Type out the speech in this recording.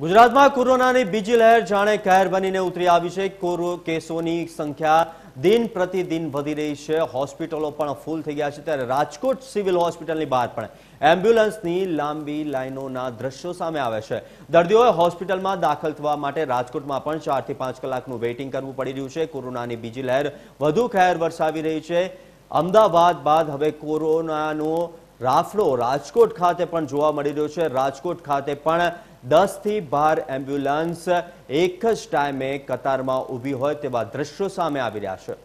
ગુજરાતમાં કોરોનાની બીજી લહેર જાણે કહેર બનીને ઉતરી આવી છે કોરો કેસોની સંખ્યા દિન પ્રતિદિન વધી રહી છે હોસ્પિટલો પણ ફૂલ થઈ ગયા છે ત્યારે રાજકોટ સિવિલ હોસ્પિટલની બહાર પણ એમ્બ્યુલન્સની લાંબી લાઇનોના દ્રશ્યો સામે આવે છે દર્દીઓએ હોસ્પિટલમાં દાખલ થવા માટે રાજકોટમાં પણ ચારથી પાંચ કલાકનું વેઇટિંગ કરવું પડી રહ્યું છે કોરોનાની બીજી લહેર વધુ ખેર વરસાવી રહી છે અમદાવાદ બાદ હવે કોરોનાનો રાફડો રાજકોટ ખાતે પણ જોવા મળી રહ્યો છે રાજકોટ ખાતે પણ દસથી બાર એમ્બ્યુલન્સ એક જ ટાઈમે કતારમાં ઊભી હોય તેવા દ્રશ્યો સામે આવી રહ્યા છે